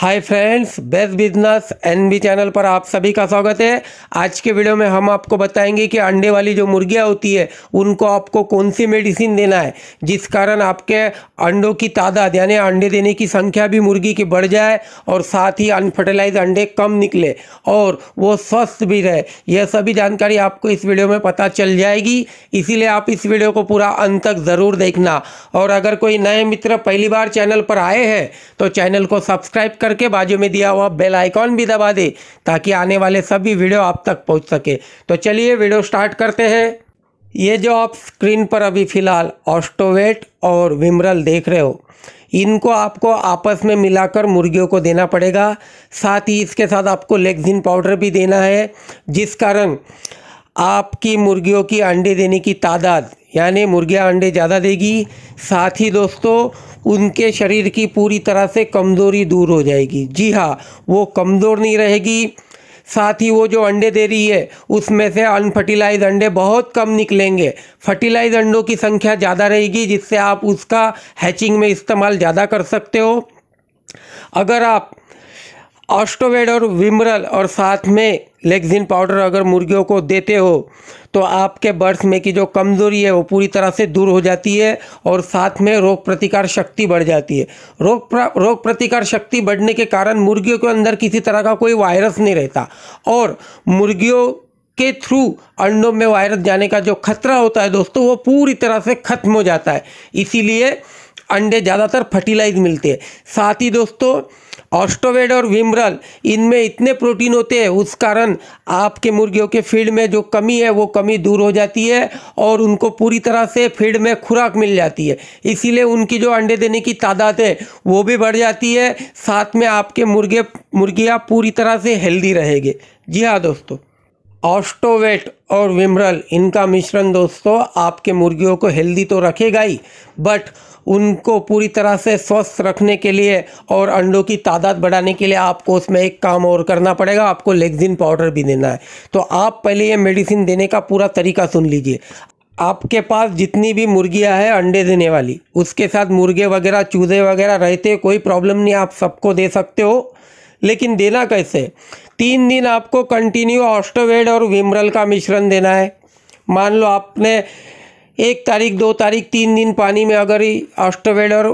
हाय friends best business N B channel पर आप सभी का स्वागत है आज के वीडियो में हम आपको बताएंगे कि अंडे वाली जो मुर्गियाँ होती है उनको आपको कौन सी मेडिसिन देना है जिस कारण आपके अंडों की तादाद यानी अंडे देने की संख्या भी मुर्गी की बढ़ जाए और साथ ही अनफर्टिलाइज अंडे कम निकले और वो स्वस्थ भी रहे यह सभी जानकारी आपको इस वीडियो में पता चल जाएगी इसीलिए आप इस वीडियो को पूरा अंत तक ज़रूर देखना और अगर कोई नए मित्र पहली बार चैनल पर आए हैं तो चैनल को सब्सक्राइब करके बाजू में दिया हुआ बेल आइकॉन भी दबा दे ताकि आने वाले सभी वीडियो आप तक पहुँच सके तो चलिए वीडियो स्टार्ट करते हैं ये जो आप स्क्रीन पर अभी फ़िलहाल ऑस्टोवेट और विमरल देख रहे हो इनको आपको आपस में मिलाकर मुर्गियों को देना पड़ेगा साथ ही इसके साथ आपको लेग्जिन पाउडर भी देना है जिस कारण आपकी मुर्गियों की अंडे देने की तादाद यानी मुर्गियाँ अंडे ज़्यादा देगी साथ ही दोस्तों उनके शरीर की पूरी तरह से कमज़ोरी दूर हो जाएगी जी हाँ वो कमज़ोर नहीं रहेगी साथ ही वो जो अंडे दे रही है उसमें से अनफर्टिलाइज अंडे बहुत कम निकलेंगे फर्टिलाइज अंडों की संख्या ज़्यादा रहेगी जिससे आप उसका हैचिंग में इस्तेमाल ज़्यादा कर सकते हो अगर आप ऑस्टोवेड और विमरल और साथ में लेक्सिन पाउडर अगर मुर्गियों को देते हो तो आपके बर्थ में की जो कमज़ोरी है वो पूरी तरह से दूर हो जाती है और साथ में रोग प्रतिकार शक्ति बढ़ जाती है रोग प्र, रोग प्रतिकार शक्ति बढ़ने के कारण मुर्गियों के अंदर किसी तरह का कोई वायरस नहीं रहता और मुर्गियों के थ्रू अंडों में वायरस जाने का जो खतरा होता है दोस्तों वो पूरी तरह से ख़त्म हो जाता है इसीलिए अंडे ज़्यादातर फर्टिलाइज मिलते हैं साथ ही दोस्तों ऑस्टोवेड और विमरल इनमें इतने प्रोटीन होते हैं उस कारण आपके मुर्गियों के फीड में जो कमी है वो कमी दूर हो जाती है और उनको पूरी तरह से फीड में खुराक मिल जाती है इसीलिए उनकी जो अंडे देने की तादाद है वो भी बढ़ जाती है साथ में आपके मुर्गे मुर्गियाँ पूरी तरह से हेल्दी रहेंगे जी हाँ दोस्तों ऑस्टोवेट और विमरल इनका मिश्रण दोस्तों आपके मुर्गियों को हेल्दी तो रखेगा ही बट उनको पूरी तरह से स्वस्थ रखने के लिए और अंडों की तादाद बढ़ाने के लिए आपको उसमें एक काम और करना पड़ेगा आपको लेगजिन पाउडर भी देना है तो आप पहले ये मेडिसिन देने का पूरा तरीका सुन लीजिए आपके पास जितनी भी मुर्गियां हैं अंडे देने वाली उसके साथ मुर्गे वगैरह चूजे वगैरह रहते कोई प्रॉब्लम नहीं आप सबको दे सकते हो लेकिन देना कैसे तीन दिन आपको कंटिन्यू ऑस्टोवेड और विमरल का मिश्रण देना है मान लो आपने एक तारीख दो तारीख तीन दिन पानी में अगर ऑस्टोवेड और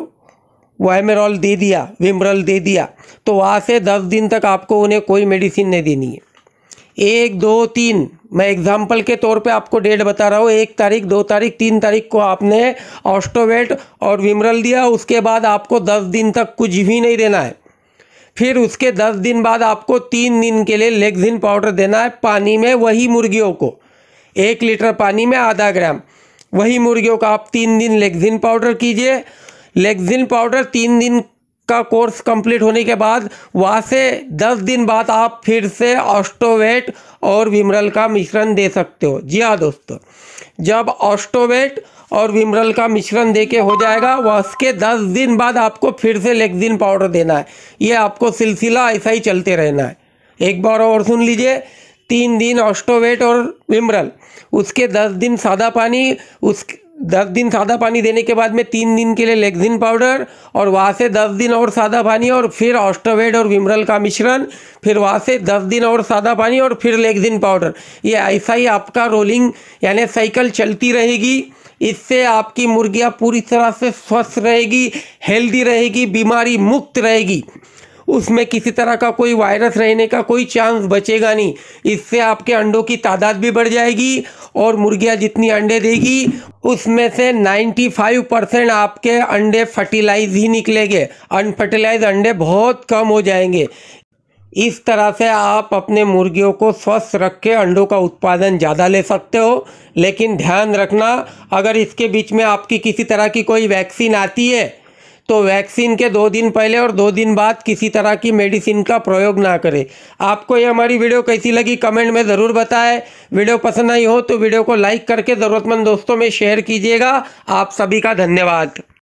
वायमेरॉल दे दिया विमरल दे दिया तो वहाँ से दस दिन तक आपको उन्हें कोई मेडिसिन नहीं देनी है एक दो तीन मैं एग्जाम्पल के तौर पे आपको डेट बता रहा हूँ एक तारीख दो तारीख तीन तारीख को आपने ऑस्टोवेट और विमरल दिया उसके बाद आपको दस दिन तक कुछ भी नहीं देना है फिर उसके दस दिन बाद आपको तीन दिन के लिए लेगजिन पाउडर देना है पानी में वही मुर्गियों को एक लीटर पानी में आधा ग्राम वही मुर्गियों का आप तीन दिन लेग्जिन पाउडर कीजिए लेगजिन पाउडर तीन दिन का कोर्स कंप्लीट होने के बाद वहाँ से दस दिन बाद आप फिर से ऑस्टोवेट और विमरल का मिश्रण दे सकते हो जी हाँ दोस्तों जब ऑस्टोवेट और विमरल का मिश्रण देके हो जाएगा वह उसके दस दिन बाद आपको फिर से लेक्सिन पाउडर देना है ये आपको सिलसिला ऐसा ही चलते रहना है एक बार और सुन लीजिए तीन दिन ऑस्टोवेट और विमरल उसके दस दिन सादा पानी उस दस दिन सादा पानी देने के बाद में तीन दिन के लिए लेग्जिन पाउडर और वहाँ से दस दिन और सादा पानी और फिर ऑस्ट्रोवेड और विमरल का मिश्रण फिर वहाँ से दस दिन और सादा पानी और फिर लेगजिन पाउडर ये ऐसा ही आपका रोलिंग यानी साइकिल चलती रहेगी इससे आपकी मुर्गियाँ पूरी तरह से स्वस्थ रहेगी हेल्दी रहेगी बीमारी मुक्त रहेगी उसमें किसी तरह का कोई वायरस रहने का कोई चांस बचेगा नहीं इससे आपके अंडों की तादाद भी बढ़ जाएगी और मुर्गियाँ जितनी अंडे देगी उसमें से 95 परसेंट आपके अंडे फर्टिलाइज ही निकलेंगे अनफर्टिलाइज अंडे बहुत कम हो जाएंगे इस तरह से आप अपने मुर्गियों को स्वस्थ रख के अंडों का उत्पादन ज़्यादा ले सकते हो लेकिन ध्यान रखना अगर इसके बीच में आपकी किसी तरह की कोई वैक्सीन आती है तो वैक्सीन के दो दिन पहले और दो दिन बाद किसी तरह की मेडिसिन का प्रयोग ना करें आपको ये हमारी वीडियो कैसी लगी कमेंट में ज़रूर बताएं वीडियो पसंद आई हो तो वीडियो को लाइक करके ज़रूरतमंद दोस्तों में शेयर कीजिएगा आप सभी का धन्यवाद